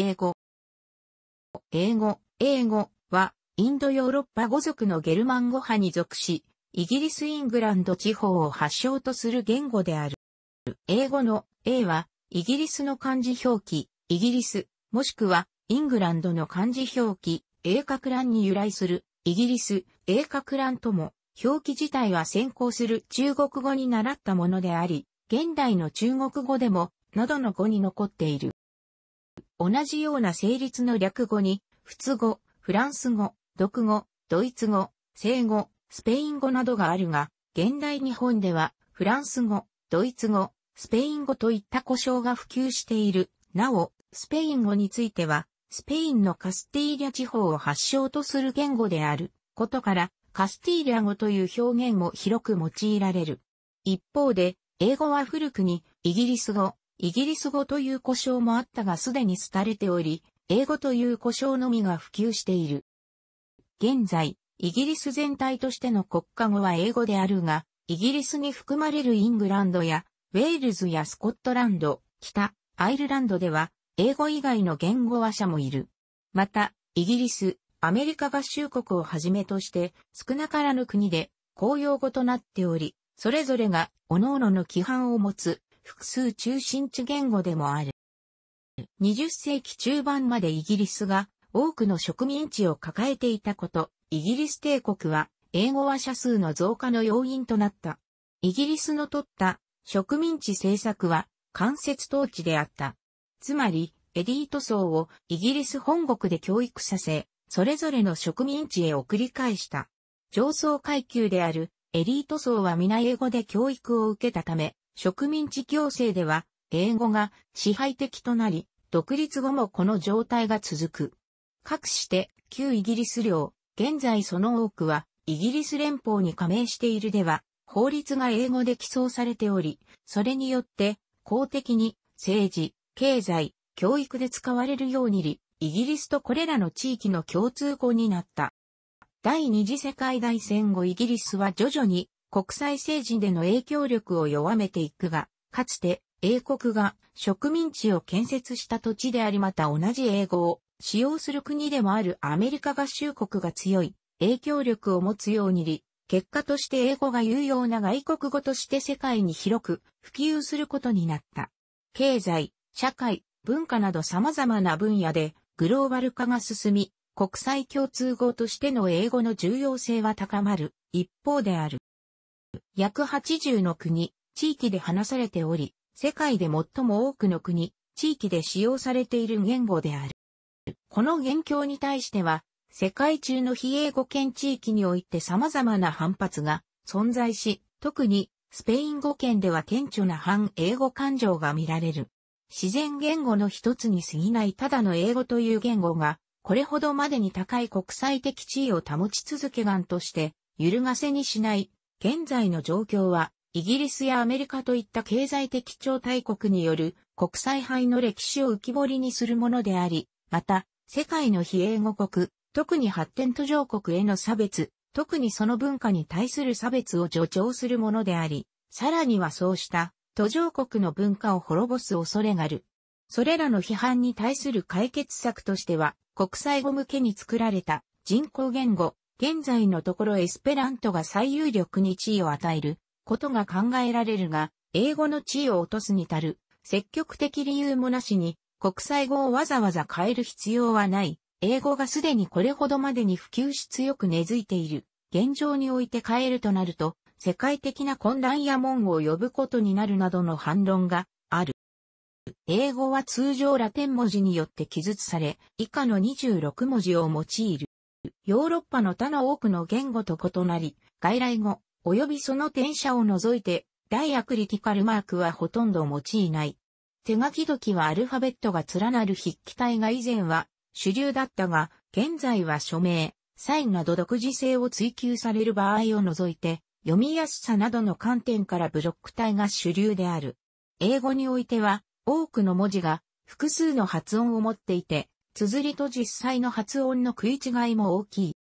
英語。英語、英語は、インドヨーロッパ語族のゲルマン語派に属し、イギリスイングランド地方を発祥とする言語である。英語の A は、イギリスの漢字表記、イギリス、もしくは、イングランドの漢字表記、英格乱に由来する、イギリス、英格乱とも、表記自体は先行する中国語に習ったものであり、現代の中国語でも、などの語に残っている。同じような成立の略語に、仏語、フランス語、独語、ドイツ語、西語、スペイン語などがあるが、現代日本では、フランス語、ドイツ語、スペイン語といった故障が普及している。なお、スペイン語については、スペインのカスティーリャ地方を発祥とする言語であることから、カスティーリャ語という表現も広く用いられる。一方で、英語は古くにイギリス語、イギリス語という故障もあったがすでに廃れており、英語という故障のみが普及している。現在、イギリス全体としての国家語は英語であるが、イギリスに含まれるイングランドや、ウェールズやスコットランド、北、アイルランドでは、英語以外の言語話者もいる。また、イギリス、アメリカ合衆国をはじめとして、少なからぬ国で、公用語となっており、それぞれが、各々の規範を持つ、複数中心地言語でもある。20世紀中盤までイギリスが多くの植民地を抱えていたこと、イギリス帝国は英語話者数の増加の要因となった。イギリスの取った植民地政策は間接統治であった。つまり、エリート層をイギリス本国で教育させ、それぞれの植民地へ送り返した。上層階級であるエリート層は皆英語で教育を受けたため、植民地行政では、英語が支配的となり、独立後もこの状態が続く。かくして、旧イギリス領、現在その多くは、イギリス連邦に加盟しているでは、法律が英語で起草されており、それによって、公的に、政治、経済、教育で使われるようにり、イギリスとこれらの地域の共通語になった。第二次世界大戦後イギリスは徐々に国際政治での影響力を弱めていくが、かつて英国が植民地を建設した土地でありまた同じ英語を使用する国でもあるアメリカ合衆国が強い影響力を持つようにり、結果として英語が有用な外国語として世界に広く普及することになった。経済、社会、文化など様々な分野でグローバル化が進み、国際共通語としての英語の重要性は高まる一方である。約80の国、地域で話されており、世界で最も多くの国、地域で使用されている言語である。この言教に対しては、世界中の非英語圏地域において様々な反発が存在し、特にスペイン語圏では顕著な反英語感情が見られる。自然言語の一つに過ぎないただの英語という言語が、これほどまでに高い国際的地位を保ち続けがんとして、揺るがせにしない現在の状況は、イギリスやアメリカといった経済的超大国による国際杯の歴史を浮き彫りにするものであり、また、世界の非英語国、特に発展途上国への差別、特にその文化に対する差別を助長するものであり、さらにはそうした途上国の文化を滅ぼす恐れがある。それらの批判に対する解決策としては、国際語向けに作られた人工言語、現在のところエスペラントが最有力に地位を与えることが考えられるが、英語の地位を落とすに足る積極的理由もなしに国際語をわざわざ変える必要はない。英語がすでにこれほどまでに普及し強く根付いている。現状において変えるとなると、世界的な混乱や門を呼ぶことになるなどの反論がある。英語は通常ラテン文字によって記述され、以下の26文字を用いる。ヨーロッパの他の多くの言語と異なり、外来語、及びその転写を除いて、ダイアクリティカルマークはほとんど用いない。手書き時はアルファベットが連なる筆記体が以前は主流だったが、現在は署名、サインなど独自性を追求される場合を除いて、読みやすさなどの観点からブロック体が主流である。英語においては、多くの文字が複数の発音を持っていて、綴りと実際の発音の食い違いも大きい。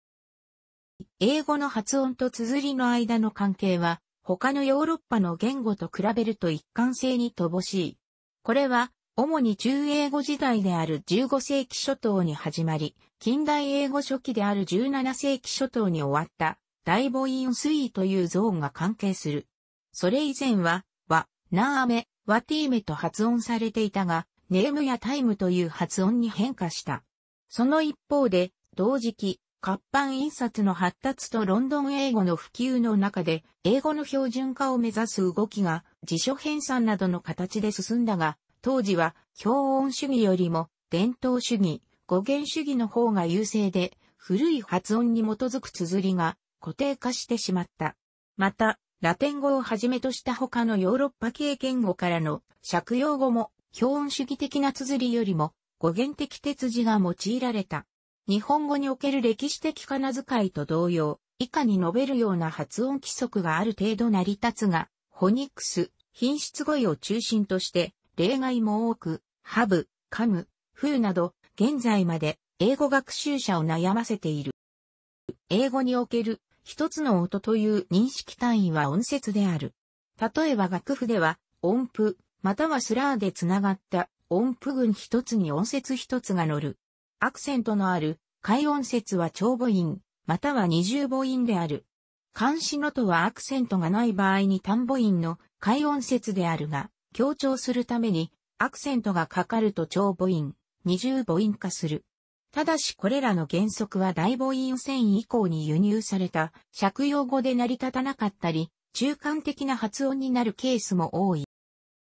英語の発音と綴りの間の関係は、他のヨーロッパの言語と比べると一貫性に乏しい。これは、主に中英語時代である15世紀初頭に始まり、近代英語初期である17世紀初頭に終わった大母音推移というゾーンが関係する。それ以前は、は、なあめ、わィーメと発音されていたが、ネームやタイムという発音に変化した。その一方で、同時期、活版印刷の発達とロンドン英語の普及の中で、英語の標準化を目指す動きが辞書編纂などの形で進んだが、当時は標音主義よりも伝統主義、語源主義の方が優勢で、古い発音に基づく綴りが固定化してしまった。また、ラテン語をはじめとした他のヨーロッパ系言語からの借用語も表音主義的な綴りよりも語源的手字が用いられた。日本語における歴史的仮名遣いと同様、以下に述べるような発音規則がある程度成り立つが、ホニックス、品質語彙を中心として例外も多く、ハブ、カム、フーなど、現在まで英語学習者を悩ませている。英語における一つの音という認識単位は音節である。例えば楽譜では音符、またはスラーで繋がった音符群一つに音節一つが乗る。アクセントのある、開音節は長母音、または二重母音である。監視のとはアクセントがない場合に単母音の開音節であるが、強調するために、アクセントがかかると長母音、二重母音化する。ただしこれらの原則は大母音線以降に輸入された、借用語で成り立たなかったり、中間的な発音になるケースも多い。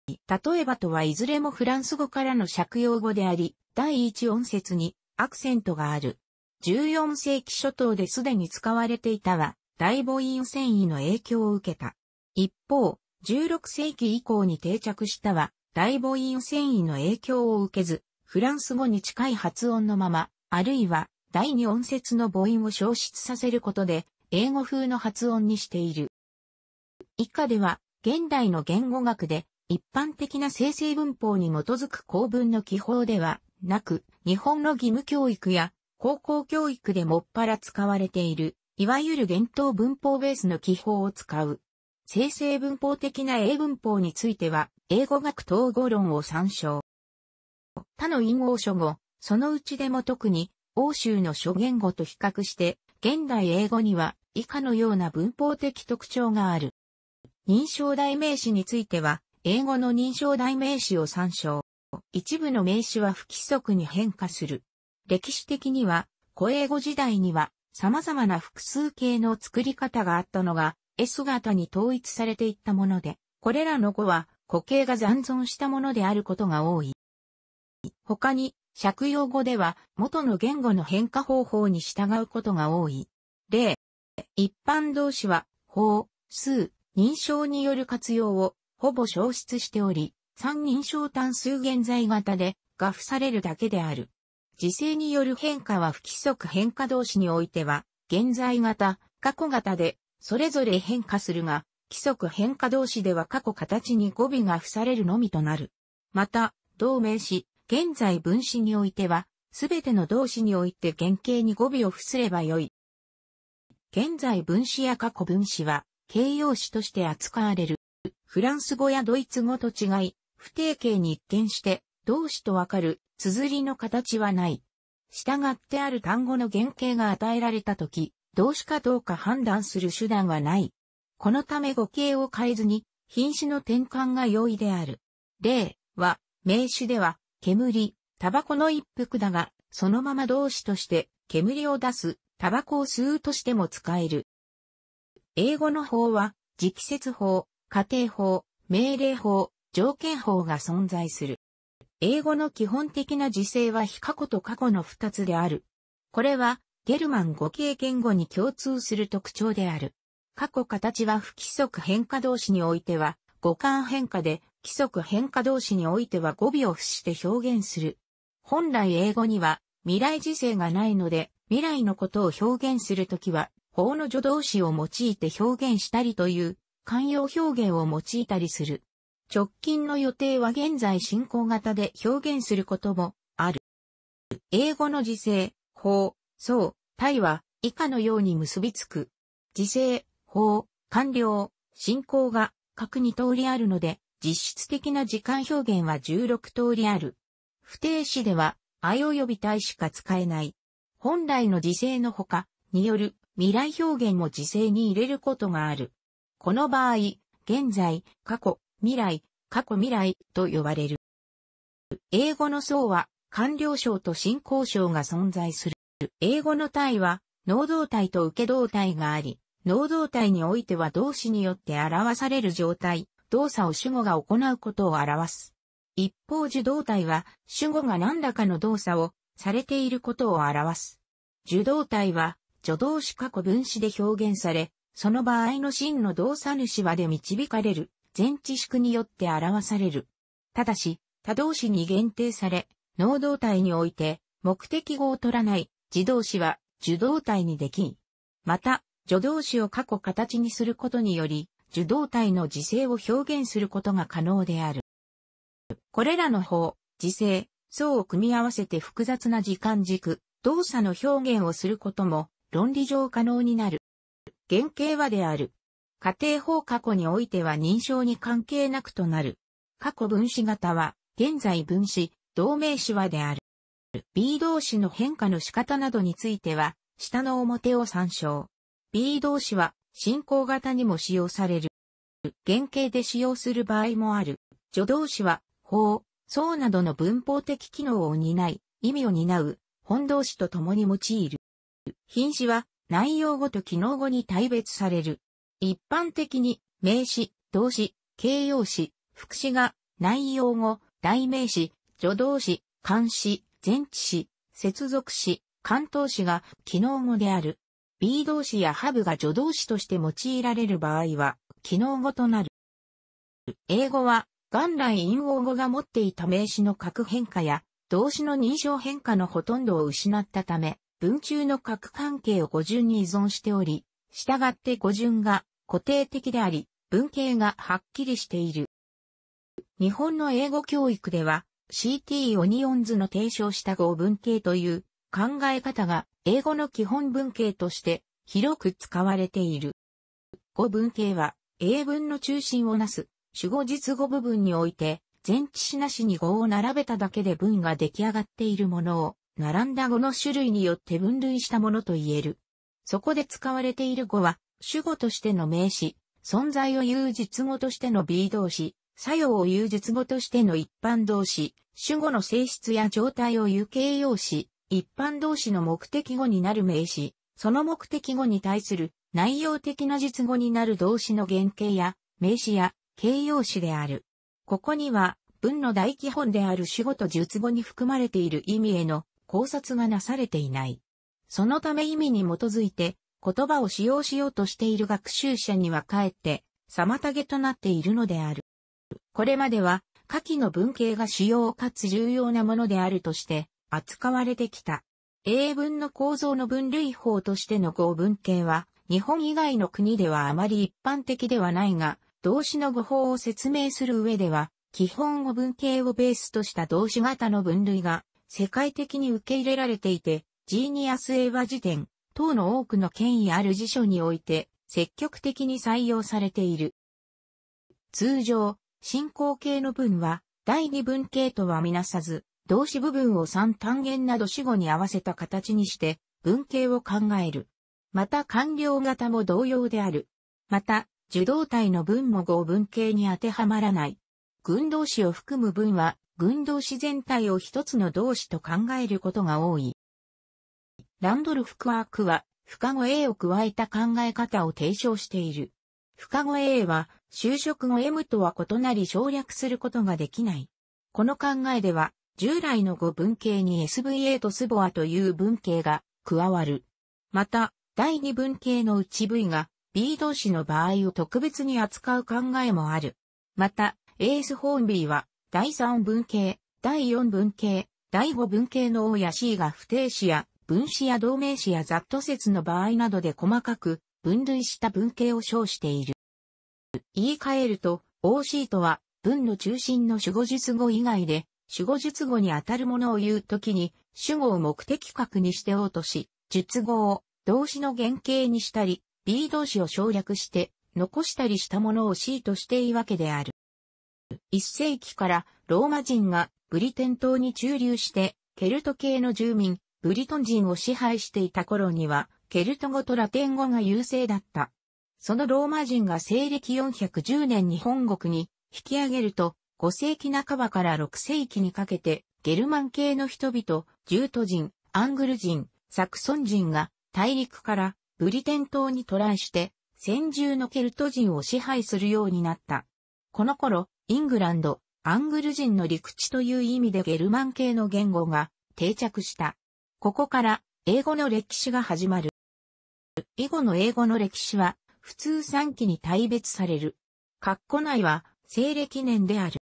例えばとはいずれもフランス語からの借用語であり、第一音節にアクセントがある。14世紀初頭ですでに使われていたは、大母音繊維の影響を受けた。一方、16世紀以降に定着したは、大母音繊維の影響を受けず、フランス語に近い発音のまま、あるいは、第二音節の母音を消失させることで、英語風の発音にしている。以下では、現代の言語学で、一般的な生成文法に基づく公文の記法ではなく、日本の義務教育や高校教育でもっぱら使われている、いわゆる伝統文法ベースの記法を使う。生成文法的な英文法については、英語学統合論を参照。他の陰謀書語、そのうちでも特に、欧州の諸言語と比較して、現代英語には以下のような文法的特徴がある。認証代名詞については、英語の認証代名詞を参照。一部の名詞は不規則に変化する。歴史的には、古英語時代には様々な複数形の作り方があったのが S 型に統一されていったもので、これらの語は固形が残存したものであることが多い。他に、借用語では元の言語の変化方法に従うことが多い。例、一般動詞は、法、数、認証による活用をほぼ消失しており、三人称単数現在型で、画付されるだけである。時勢による変化は不規則変化同士においては、現在型、過去型で、それぞれ変化するが、規則変化同士では過去形に語尾が付されるのみとなる。また、同名詞、現在分詞においては、すべての動詞において原型に語尾を付すればよい。現在分詞や過去分詞は、形容詞として扱われる。フランス語やドイツ語と違い、不定形に一見して動詞とわかる綴りの形はない。従ってある単語の原型が与えられたとき、動詞かどうか判断する手段はない。このため語形を変えずに、品詞の転換が容易である。例は、名詞では、煙、タバコの一服だが、そのまま動詞として、煙を出す、タバコを吸うとしても使える。英語の法は、直接法、家庭法、命令法、条件法が存在する。英語の基本的な時制は非過去と過去の二つである。これは、ゲルマン語系言語に共通する特徴である。過去形は不規則変化動詞においては、互換変化で、規則変化動詞においては語尾を付して表現する。本来英語には、未来時制がないので、未来のことを表現するときは、法の助動詞を用いて表現したりという慣用表現を用いたりする。直近の予定は現在進行型で表現することもある。英語の時制、法、そう、対は以下のように結びつく。時制、法、完了、進行が各2通りあるので、実質的な時間表現は16通りある。不定詞では、愛及び対しか使えない。本来の時制のほか、による未来表現も時制に入れることがある。この場合、現在、過去、未来、過去未来と呼ばれる。英語の層は、官僚省と新興省が存在する。英語の体は、能動体と受け動体があり、能動体においては動詞によって表される状態、動作を主語が行うことを表す。一方受動体は、主語が何らかの動作をされていることを表す。受動体は、助動詞過去分詞で表現され、その場合の真の動作主はで導かれる、全知識によって表される。ただし、他動詞に限定され、能動体において、目的語を取らない、自動詞は、受動体にできまた、助動詞を過去形にすることにより、受動体の時制を表現することが可能である。これらの方、時制、層を組み合わせて複雑な時間軸、動作の表現をすることも、論理上可能になる。原型はである。家庭法過去においては認証に関係なくとなる。過去分子型は、現在分子、同名詞はである。B 動詞の変化の仕方などについては、下の表を参照。B 動詞は、進行型にも使用される。原型で使用する場合もある。助動詞は、法、層などの文法的機能を担い、意味を担う、本動詞と共に用いる。品詞は、内容語と機能語に大別される。一般的に、名詞、動詞、形容詞、副詞が、内容語、代名詞、助動詞、漢詞、前置詞、接続詞、関東詞が機能語である。B 動詞やハブが助動詞として用いられる場合は、機能語となる。英語は、元来陰語語が持っていた名詞の核変化や、動詞の認証変化のほとんどを失ったため、文中の各関係を語順に依存しており、従って語順が固定的であり、文系がはっきりしている。日本の英語教育では CT オニオンズの提唱した語文系という考え方が英語の基本文系として広く使われている。語文系は英文の中心をなす主語実語部分において前置詞なしに語を並べただけで文が出来上がっているものを並んだ語の種類によって分類したものと言える。そこで使われている語は、主語としての名詞、存在を言う実語としての B 動詞、作用を言う実語としての一般動詞、主語の性質や状態を言う形容詞、一般動詞の目的語になる名詞、その目的語に対する内容的な実語になる動詞の原型や名詞や形容詞である。ここには文の大基本である主語と述語に含まれている意味への考察がなされていない。そのため意味に基づいて言葉を使用しようとしている学習者にはかえって妨げとなっているのである。これまでは下記の文型が主要かつ重要なものであるとして扱われてきた。英文の構造の分類法としての語文型は日本以外の国ではあまり一般的ではないが、動詞の語法を説明する上では、基本語文型をベースとした動詞型の分類が世界的に受け入れられていて、ジーニアス英和辞典等の多くの権威ある辞書において積極的に採用されている。通常、進行形の文は第二文形とはみなさず、動詞部分を三単元など死語に合わせた形にして文形を考える。また完了型も同様である。また、受動体の文も合文形に当てはまらない。群動詞を含む文は群動詞全体を一つの動詞と考えることが多い。ランドルフ・クワークは、深語 A を加えた考え方を提唱している。深語 A は、就職後 M とは異なり省略することができない。この考えでは、従来の語文系に SVA とスボアという文系が加わる。また、第二文系のうち V が B 動詞の場合を特別に扱う考えもある。また、エース・ホーン B は第3文系、第4文系、第5文系の O や C が不定詞や分詞や同名詞や雑と説の場合などで細かく分類した文系を称している。言い換えると、OC とは文の中心の主語術語以外で、主語術語にあたるものを言うときに、主語を目的格にして落とし、術語を動詞の原型にしたり、B 動詞を省略して、残したりしたものを C としていいわけである。1世紀からローマ人がブリテン島に駐留して、ケルト系の住民、ブリトン人を支配していた頃には、ケルト語とラテン語が優勢だった。そのローマ人が西暦410年に本国に引き上げると、5世紀半ばから6世紀にかけて、ゲルマン系の人々、ジュート人、アングル人、サクソン人が大陸からブリテン島に渡来して、先住のケルト人を支配するようになった。この頃、イングランド、アングル人の陸地という意味でゲルマン系の言語が定着した。ここから英語の歴史が始まる。以後の英語の歴史は普通3期に大別される。括弧内は西暦年である。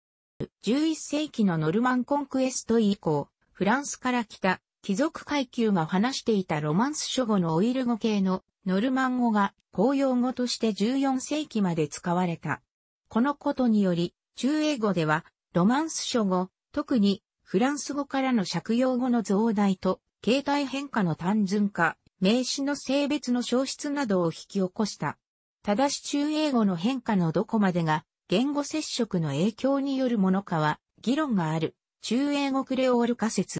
11世紀のノルマンコンクエスト以降、フランスから来た貴族階級が話していたロマンス諸語のオイル語系のノルマン語が公用語として14世紀まで使われた。このことにより、中英語では、ロマンス書語、特にフランス語からの借用語の増大と、形態変化の単純化、名詞の性別の消失などを引き起こした。ただし中英語の変化のどこまでが、言語接触の影響によるものかは、議論がある、中英語クレオール仮説。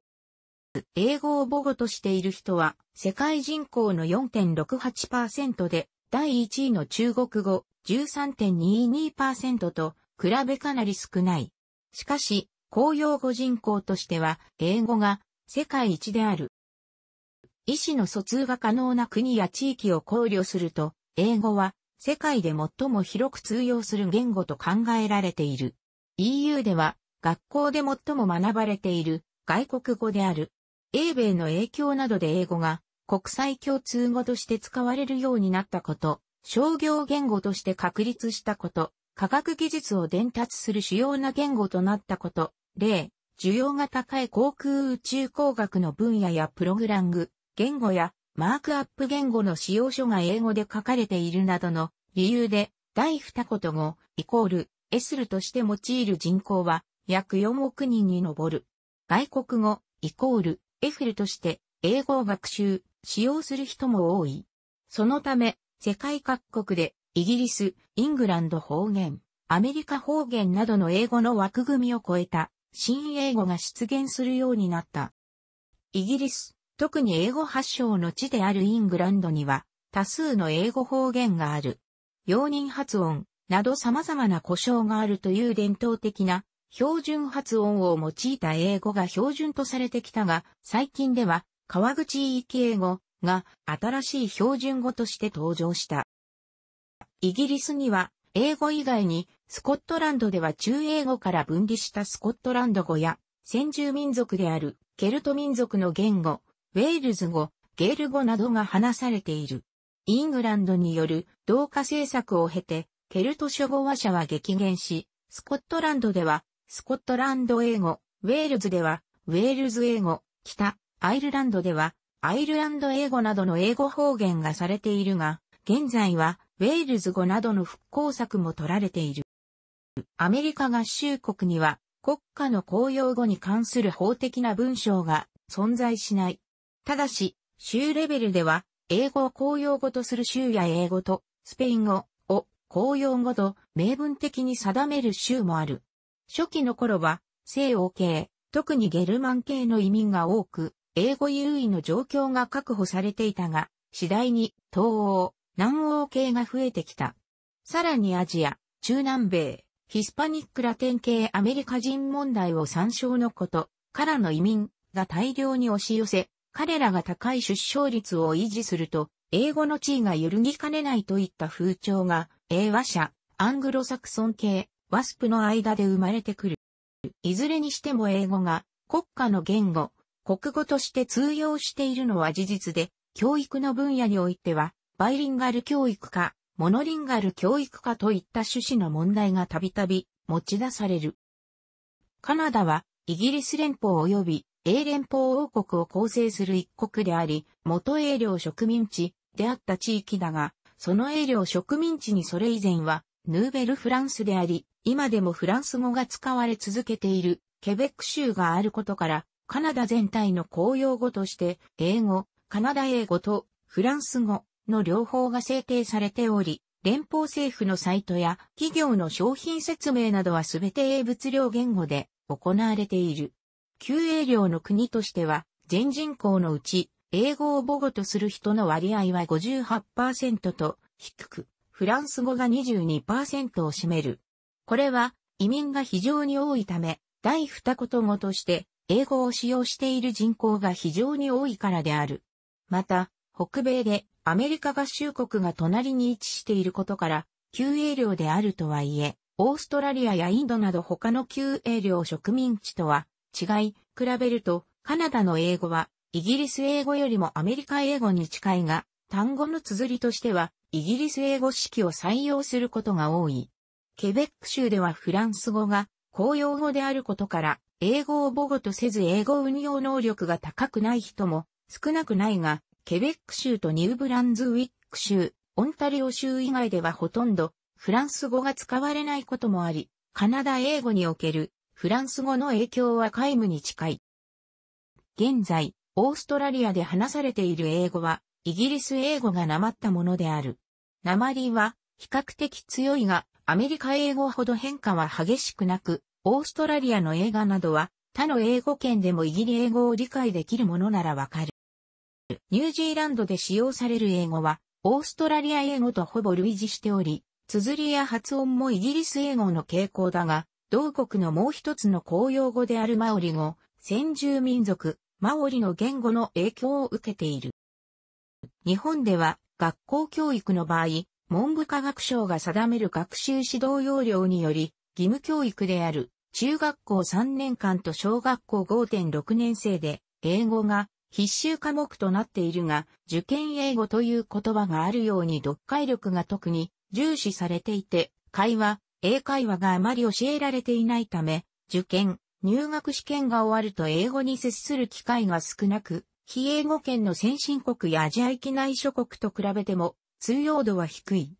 英語を母語としている人は、世界人口の4.68%で、第1位の中国語13.22%と、比べかなり少ない。しかし、公用語人口としては、英語が世界一である。意思の疎通が可能な国や地域を考慮すると、英語は世界で最も広く通用する言語と考えられている。EU では学校で最も学ばれている外国語である。英米の影響などで英語が国際共通語として使われるようになったこと、商業言語として確立したこと、科学技術を伝達する主要な言語となったこと、例、需要が高い航空宇宙工学の分野やプログラング、言語やマークアップ言語の使用書が英語で書かれているなどの理由で、第二言語、イコール、エスルとして用いる人口は約4億人に上る。外国語、イコール、エフルとして英語を学習、使用する人も多い。そのため、世界各国でイギリス、イングランド方言、アメリカ方言などの英語の枠組みを超えた新英語が出現するようになった。イギリス、特に英語発祥の地であるイングランドには多数の英語方言がある。容認発音など様々な故障があるという伝統的な標準発音を用いた英語が標準とされてきたが、最近では川口域英語が新しい標準語として登場した。イギリスには、英語以外に、スコットランドでは中英語から分離したスコットランド語や、先住民族であるケルト民族の言語、ウェールズ語、ゲール語などが話されている。イングランドによる同化政策を経て、ケルト諸語話者は激減し、スコットランドでは、スコットランド英語、ウェールズでは、ウェールズ英語、北、アイルランドでは、アイルランド英語などの英語方言がされているが、現在は、ウェールズ語などの復興策も取られている。アメリカ合衆国には国家の公用語に関する法的な文章が存在しない。ただし、州レベルでは英語を公用語とする州や英語とスペイン語を公用語と明文的に定める州もある。初期の頃は西欧系、特にゲルマン系の移民が多く、英語優位の状況が確保されていたが、次第に東欧、南欧系が増えてきた。さらにアジア、中南米、ヒスパニックラテン系アメリカ人問題を参照のこと、からの移民が大量に押し寄せ、彼らが高い出生率を維持すると、英語の地位が揺るぎかねないといった風潮が、英和社、アングロサクソン系、ワスプの間で生まれてくる。いずれにしても英語が国家の言語、国語として通用しているのは事実で、教育の分野においては、バイリンガル教育か、モノリンガル教育かといった趣旨の問題がたびたび持ち出される。カナダはイギリス連邦及び英連邦王国を構成する一国であり、元英領植民地であった地域だが、その英領植民地にそれ以前はヌーベルフランスであり、今でもフランス語が使われ続けているケベック州があることから、カナダ全体の公用語として、英語、カナダ英語とフランス語、の両方が制定されており、連邦政府のサイトや企業の商品説明などはすべて英物量言語で行われている。旧英領の国としては、全人口のうち、英語を母語とする人の割合は58%と低く、フランス語が22%を占める。これは移民が非常に多いため、第二言語として英語を使用している人口が非常に多いからである。また、北米でアメリカ合衆国が隣に位置していることから、旧英領であるとはいえ、オーストラリアやインドなど他の旧英領植民地とは違い、比べると、カナダの英語は、イギリス英語よりもアメリカ英語に近いが、単語の綴りとしては、イギリス英語式を採用することが多い。ケベック州ではフランス語が公用語であることから、英語を母語とせず英語運用能力が高くない人も少なくないが、ケベック州とニューブランズウィック州、オンタリオ州以外ではほとんどフランス語が使われないこともあり、カナダ英語におけるフランス語の影響は皆無に近い。現在、オーストラリアで話されている英語は、イギリス英語がなまったものである。なまりは比較的強いが、アメリカ英語ほど変化は激しくなく、オーストラリアの映画などは他の英語圏でもイギリ英語を理解できるものならわかる。ニュージーランドで使用される英語は、オーストラリア英語とほぼ類似しており、綴りや発音もイギリス英語の傾向だが、同国のもう一つの公用語であるマオリ語、先住民族、マオリの言語の影響を受けている。日本では、学校教育の場合、文部科学省が定める学習指導要領により、義務教育である中学校3年間と小学校5.6年生で英語が必修科目となっているが、受験英語という言葉があるように読解力が特に重視されていて、会話、英会話があまり教えられていないため、受験、入学試験が終わると英語に接する機会が少なく、非英語圏の先進国やアジア域内諸国と比べても通用度は低い。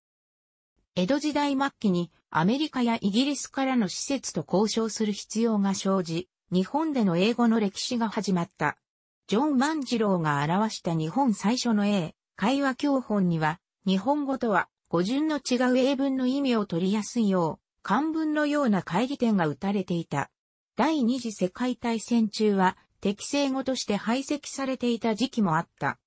江戸時代末期にアメリカやイギリスからの施設と交渉する必要が生じ、日本での英語の歴史が始まった。ジョン万次郎が表した日本最初の英、会話教本には、日本語とは語順の違う英文の意味を取りやすいよう、漢文のような会議点が打たれていた。第二次世界大戦中は、適正語として排斥されていた時期もあった。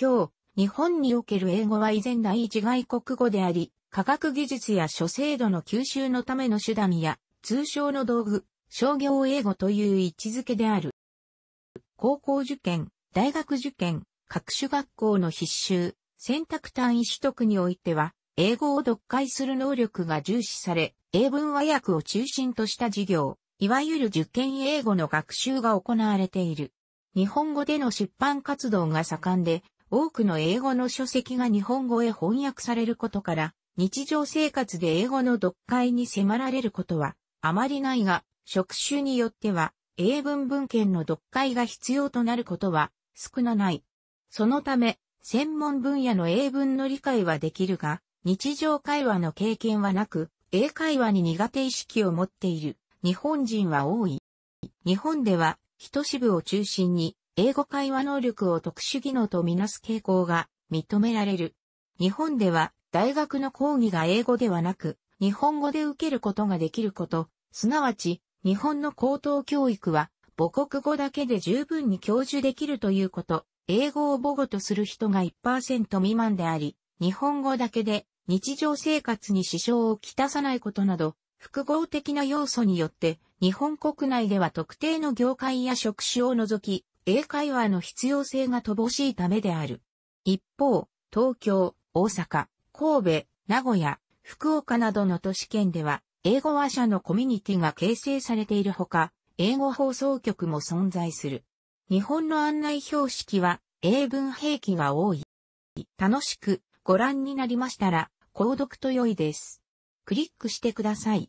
今日、日本における英語は依然第一外国語であり、科学技術や諸制度の吸収のための手段や、通称の道具、商業英語という位置づけである。高校受験、大学受験、各種学校の必修、選択単位取得においては、英語を読解する能力が重視され、英文和訳を中心とした授業、いわゆる受験英語の学習が行われている。日本語での出版活動が盛んで、多くの英語の書籍が日本語へ翻訳されることから、日常生活で英語の読解に迫られることはあまりないが、職種によっては英文文献の読解が必要となることは少なない。そのため、専門分野の英文の理解はできるが、日常会話の経験はなく、英会話に苦手意識を持っている日本人は多い。日本では、一支部を中心に、英語会話能力を特殊技能とみなす傾向が認められる。日本では、大学の講義が英語ではなく、日本語で受けることができること、すなわち、日本の高等教育は母国語だけで十分に教授できるということ、英語を母語とする人が1%未満であり、日本語だけで日常生活に支障をきたさないことなど、複合的な要素によって、日本国内では特定の業界や職種を除き、英会話の必要性が乏しいためである。一方、東京、大阪、神戸、名古屋、福岡などの都市圏では、英語話者のコミュニティが形成されているほか、英語放送局も存在する。日本の案内標識は英文兵器が多い。楽しくご覧になりましたら、購読と良いです。クリックしてください。